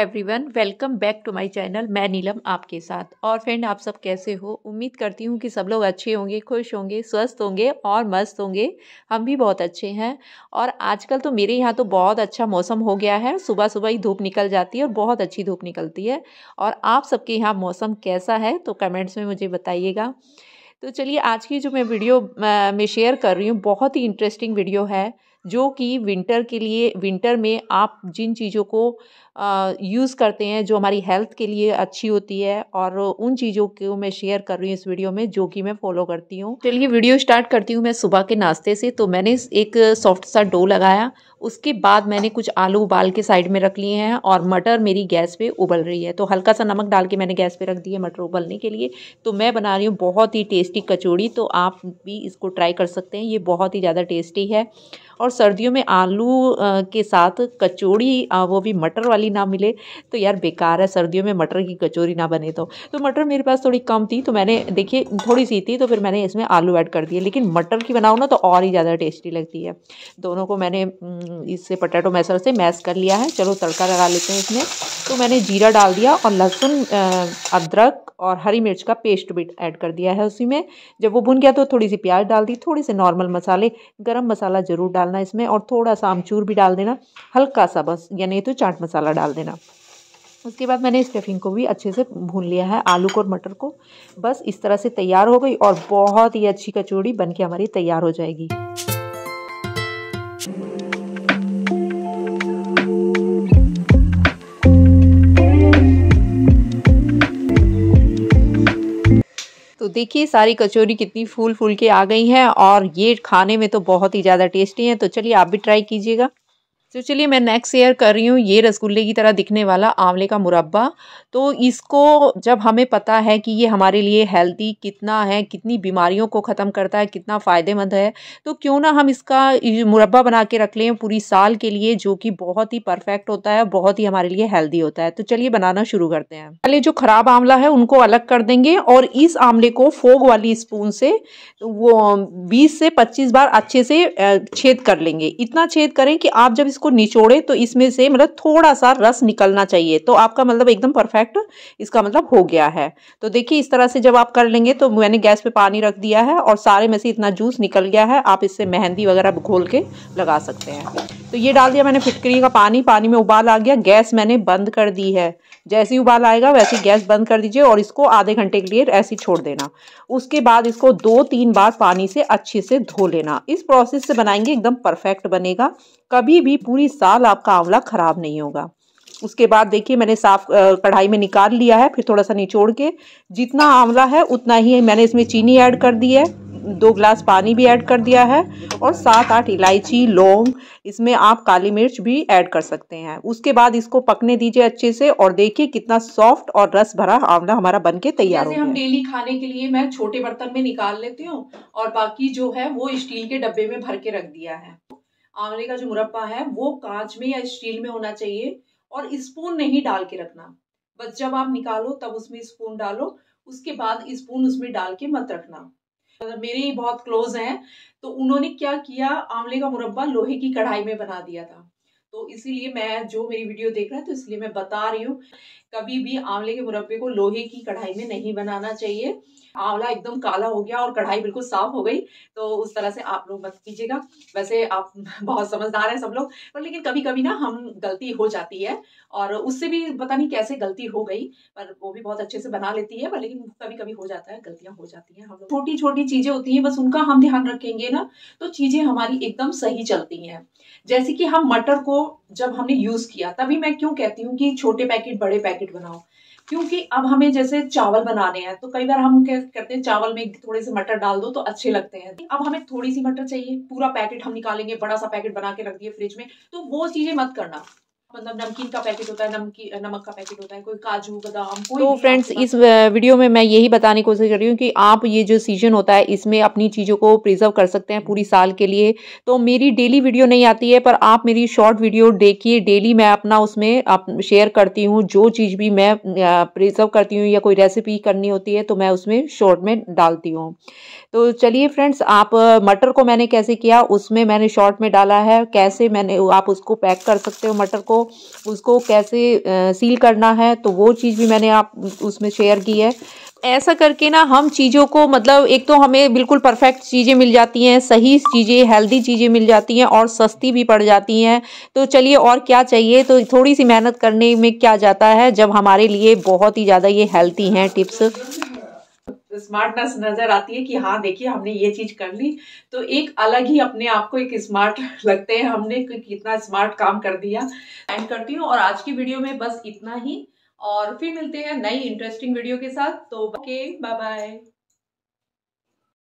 everyone welcome back to my channel मैं नीलम आपके साथ और फ्रेंड आप सब कैसे हो उम्मीद करती हूँ कि सब लोग अच्छे होंगे खुश होंगे स्वस्थ होंगे और मस्त होंगे हम भी बहुत अच्छे हैं और आजकल तो मेरे यहाँ तो बहुत अच्छा मौसम हो गया है सुबह सुबह ही धूप निकल जाती है और बहुत अच्छी धूप निकलती है और आप सबके यहाँ मौसम कैसा है तो कमेंट्स में मुझे बताइएगा तो चलिए आज की जो मैं वीडियो मैं शेयर कर रही हूँ बहुत ही इंटरेस्टिंग वीडियो है जो कि विंटर के लिए विंटर में आप जिन चीज़ों को यूज़ करते हैं जो हमारी हेल्थ के लिए अच्छी होती है और उन चीज़ों को मैं शेयर कर रही हूँ इस वीडियो में जो कि मैं फॉलो करती हूँ चलिए वीडियो स्टार्ट करती हूँ मैं सुबह के नाश्ते से तो मैंने एक सॉफ्ट सा डो लगाया उसके बाद मैंने कुछ आलू उबाल के साइड में रख लिए हैं और मटर मेरी गैस पे उबल रही है तो हल्का सा नमक डाल के मैंने गैस पे रख दी है मटर उबलने के लिए तो मैं बना रही हूँ बहुत ही टेस्टी कचौड़ी तो आप भी इसको ट्राई कर सकते हैं ये बहुत ही ज़्यादा टेस्टी है और और सर्दियों में आलू के साथ कचौड़ी वो भी मटर वाली ना मिले तो यार बेकार है सर्दियों में मटर की कचौरी ना बने तो तो मटर मेरे पास थोड़ी कम थी तो मैंने देखिए थोड़ी सी थी तो फिर मैंने इसमें आलू ऐड कर दिए लेकिन मटर की बनाओ ना तो और ही ज़्यादा टेस्टी लगती है दोनों को मैंने इससे पटेटो मैसर से मैस कर लिया है चलो तड़का लगा लेते हैं इसमें तो मैंने जीरा डाल दिया और लहसुन अदरक और हरी मिर्च का पेस्ट भी ऐड कर दिया है उसी में जब वो भुन गया तो थोड़ी सी प्याज डाल दी थोड़े से नॉर्मल मसाले गरम मसाला ज़रूर डालना डालना इसमें और थोड़ा सा आमचूर भी डाल देना हल्का सा बस या नहीं तो चाट मसाला डाल देना उसके बाद मैंने स्टफिंग को भी अच्छे से भून लिया है आलू को और मटर को बस इस तरह से तैयार हो गई और बहुत ही अच्छी कचौड़ी बनके हमारी तैयार हो जाएगी देखिए सारी कचौरी कितनी फूल फूल के आ गई हैं और ये खाने में तो बहुत ही ज़्यादा टेस्टी हैं तो चलिए आप भी ट्राई कीजिएगा तो चलिए मैं नेक्स्ट शेयर कर रही हूँ ये रसगुल्ले की तरह दिखने वाला आंवले का मुरब्बा तो इसको जब हमें पता है कि ये हमारे लिए हेल्दी कितना है कितनी बीमारियों को ख़त्म करता है कितना फ़ायदेमंद है तो क्यों ना हम इसका मुरब्बा बना के रख लें पूरी साल के लिए जो कि बहुत ही परफेक्ट होता है बहुत ही हमारे लिए हेल्दी होता है तो चलिए बनाना शुरू करते हैं पहले जो ख़राब आंवला है उनको अलग कर देंगे और इस आंवले को फोग वाली स्पून से वो बीस से पच्चीस बार अच्छे से छेद कर लेंगे इतना छेद करें कि आप जब इस इसको निचोड़े तो इसमें से मतलब थोड़ा सा रस निकलना चाहिए तो आपका मतलब एकदम परफेक्ट इसका मतलब हो गया है तो देखिए इस तरह से जब आप कर लेंगे तो मैंने गैस पे पानी रख दिया है और सारे में से इतना जूस निकल गया है आप इससे मेहंदी वगैरह घोल के लगा सकते हैं तो ये डाल दिया मैंने फिटकरी का पानी पानी में उबाल आ गया गैस मैंने बंद कर दी है जैसे ही उबाल आएगा वैसे ही गैस बंद कर दीजिए और इसको आधे घंटे के लिए ऐसे छोड़ देना उसके बाद इसको दो तीन बार पानी से अच्छे से धो लेना इस प्रोसेस से बनाएंगे एकदम परफेक्ट बनेगा कभी भी पूरी साल आपका आंवला ख़राब नहीं होगा उसके बाद देखिए मैंने साफ कढ़ाई में निकाल लिया है फिर थोड़ा सा निचोड़ के जितना आंवला है उतना ही मैंने इसमें चीनी ऐड कर दी है दो ग्लास पानी भी ऐड कर दिया है और सात आठ इलायची लौंग इसमें आप काली मिर्च भी ऐड कर सकते हैं उसके बाद इसको पकने दीजिए अच्छे से और देखिए कितना सॉफ्ट और रस भरा आंवला हमारा बन के तैयार हो हम डेली खाने के लिए मैं छोटे बर्तन में निकाल लेती हूँ और बाकी जो है वो स्टील के डब्बे में भर के रख दिया है आंवले का जो मुरब्बा है वो कांच में या स्टील में होना चाहिए और स्पून नहीं डाल के रखना बस जब आप निकालो तब उसमें स्पून डालो उसके बाद स्पून उसमें डाल के मत रखना मतलब मेरे ही बहुत क्लोज हैं तो उन्होंने क्या किया आंवले का मुरब्बा लोहे की कढ़ाई में बना दिया था तो इसीलिए मैं जो मेरी वीडियो देख रहा है तो इसलिए मैं बता रही हूँ कभी भी आंवले के मुरब्बे को लोहे की कढ़ाई में नहीं बनाना चाहिए आंवला एकदम काला हो गया और कढ़ाई बिल्कुल साफ हो गई तो उस तरह से आप लोग मत कीजिएगा वैसे आप बहुत समझदार हैं सब लोग पर लेकिन कभी कभी ना हम गलती हो जाती है और उससे भी पता नहीं कैसे गलती हो गई पर वो भी बहुत अच्छे से बना लेती है पर लेकिन कभी कभी हो जाता है गलतियां हो जाती हैं हम लोग छोटी छोटी चीज़ें होती हैं बस उनका हम ध्यान रखेंगे ना तो चीज़ें हमारी एकदम सही चलती हैं जैसे कि हम मटर को जब हमने यूज़ किया तभी मैं क्यों कहती हूँ कि छोटे पैकेट बड़े पैकेट बनाओ क्योंकि अब हमें जैसे चावल बनाने हैं तो कई बार हम क्या करते हैं चावल में थोड़े से मटर डाल दो तो अच्छे लगते हैं अब हमें थोड़ी सी मटर चाहिए पूरा पैकेट हम निकालेंगे बड़ा सा पैकेट बना के रख दिए फ्रिज में तो वो चीजें मत करना मतलब नमकीन का पैकेट होता है नमकीन नमक का पैकेट होता है कोई काजू बादाम कोई तो फ्रेंड्स इस वीडियो में मैं यही बताने की कोशिश कर रही हूँ कि आप ये जो सीजन होता है इसमें अपनी चीज़ों को प्रिजर्व कर सकते हैं पूरी साल के लिए तो मेरी डेली वीडियो नहीं आती है पर आप मेरी शॉर्ट वीडियो देखिए डेली मैं अपना उसमें आप शेयर करती हूँ जो चीज़ भी मैं प्रिजर्व करती हूँ या कोई रेसिपी करनी होती है तो मैं उसमें शॉर्ट में डालती हूँ तो चलिए फ्रेंड्स आप मटर को मैंने कैसे किया उसमें मैंने शॉर्ट में डाला है कैसे मैंने आप उसको पैक कर सकते हो मटर को उसको कैसे सील करना है तो वो चीज़ भी मैंने आप उसमें शेयर की है ऐसा करके ना हम चीज़ों को मतलब एक तो हमें बिल्कुल परफेक्ट चीज़ें मिल जाती हैं सही चीज़ें हेल्दी चीज़ें मिल जाती हैं और सस्ती भी पड़ जाती हैं तो चलिए और क्या चाहिए तो थोड़ी सी मेहनत करने में क्या जाता है जब हमारे लिए बहुत ही ज़्यादा ये हेल्थी हैं टिप्स स्मार्टनेस नजर आती है कि हाँ देखिए हमने ये चीज कर ली तो एक अलग ही अपने आप को एक स्मार्ट लगते हैं हमने कितना स्मार्ट काम कर दिया एंड करती हूँ और आज की वीडियो में बस इतना ही और फिर मिलते हैं नई इंटरेस्टिंग वीडियो के साथ तो ओके बाय बाय